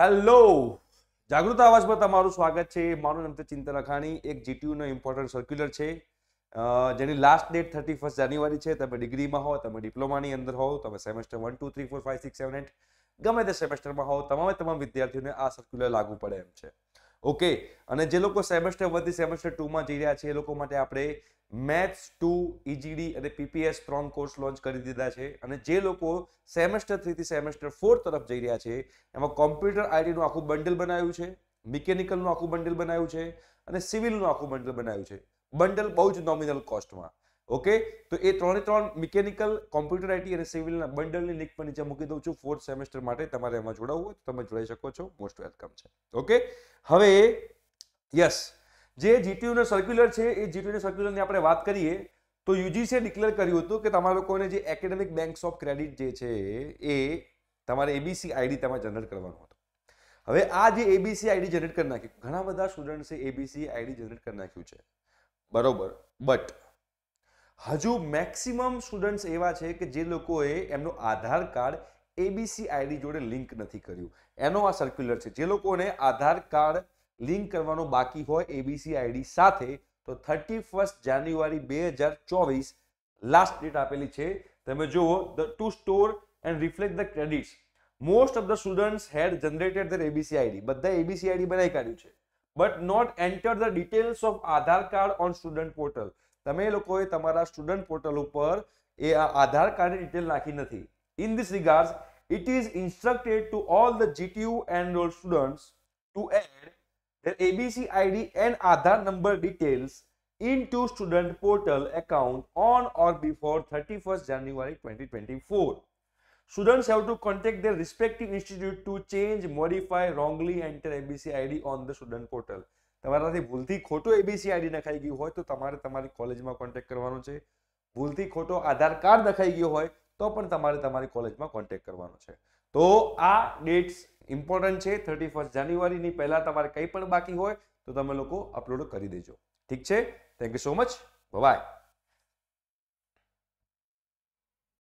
Hello જાગૃત આવાજમાં તમારું સ્વાગત છે મારું નામ છે ચિંતન અખાણી એક જીટીયુનો ઇમ્પોર્ટન્ટ સર્ક્યુલર છે જેની last date thirty first January છે તમે ડિગ્રીમાં હો તમે ડિપ્લોમાની અંદર હો તમે semester one two three four five six seven eight ગમે તે સેમેસ્ટરમાં હો તમામે તમામ વિદ્યાર્થીઓને આ સર્ક્યુલર લાગુ પડે એમ છે ઓકે અને જે લોકો સેમેસ્ટર વનથી સેમેસ્ટર ટુમાં જઈ રહ્યા છે એ લોકો માટે આપણે મેથ્સ ટુ ઇજીડી અને પીપીએસ ત્રણ કોર્સ લોન્ચ કરી દીધા છે અને જે લોકો સેમેસ્ટર થ્રીથી સેમેસ્ટર ફોર તરફ જઈ રહ્યા છે એમાં કોમ્પ્યુટર આઈટીનું આખું બંડલ બનાવ્યું છે મિકેનિકલનું આખું બંડલ બનાવ્યું છે અને સિવિલનું આખું બંડલ બનાવ્યું છે બંડલ બહુ જ નોમિનલ કોસ્ટમાં ઓકે તો એ ત્રણે ત્રણ મિકેનિકલ કોમ્પ્યુટર આઈટી અને સિવિલના બંડલની લિંક પણ નીચે મૂકી દઉં છું ફોર્થ સેમેસ્ટર માટે તમારે એમાં જોડાવવું હોય તો તમે જોડાઈ શકો છો મોસ્ટ વેલકમ છે ઓકે હવે યસ જે જીટીયુનો સર્ક્યુલર છે એ જીટીયુના સર્ક્યુલરની આપણે વાત કરીએ તો યુજીસીએ ડિક્લેર કર્યું હતું કે તમારા લોકોને જે એકેડેમિક બેંક્સ ઓફ ક્રેડિટ જે છે એ તમારે એબીસી આઈડી તમારે જનરેટ કરવાનો હતો હવે આ જે એબીસી આઈડી જનરેટ કરી નાખ્યું ઘણા બધા સ્ટુડન્ટ્સે એબીસી આઈડી જનરેટ કરી નાખ્યું છે બરોબર બટ હજુ મેક્સિમમ સ્ટુડન્ટ્સ એવા છે કે જે લોકોએ એમનું આધાર કાર્ડ એબીસી આઈડી જોડે લિંક નથી કર્યું એનો આ સર્ક્યુલર છે જે લોકોને આધાર કાર્ડ લિંક કરવાનો બાકી હોય એબીસી આઈડી સાથે તો થર્ટી ફર્સ્ટ જાન્યુઆરી બે હજાર ચોવીસ લાસ્ટ ડેટ આપેલી છે તમે જુઓ the to store and reflect the credits most of the students had generated their ABC ID બધા એબીસી આઈડી બનાવી કાઢ્યું છે but not enter the details of Aadhaar card on student portal તમે લોકોએ તમારા સ્ટુડન્ટ પોર્ટલ ઉપર એ આધાર કાર્ડની ડિટેલ નાખી નથી in this regard it is instructed to all the GTU and students to add their ABC ID and Aadhaar number details into student portal account on or before 31st January 2024. Students have to contact their respective institute to change, modify, wrongly enter ABC ID on the student portal. તમારાથી ભૂલથી ખોટું ABC ID નખાઈ ગયું હોય તો તમારે તમારી કોલેજમાં કોન્ટેક્ટ કરવાનો છે ભૂલથી ખોટો આધાર કાર્ડ નખાઈ ગયો હોય તો પણ તમારે તમારી કોલેજમાં કોન્ટેક્ટ કરવાનો છે તો આ ડેટ્સ ઇમ્પોર્ટન્ટ છે થર્ટી ફર્સ્ટ જાન્યુઆરીની પહેલાં તમારે કંઈ પણ બાકી હોય તો તમે લોકો અપલોડ કરી દેજો ઠીક છે thank you so much by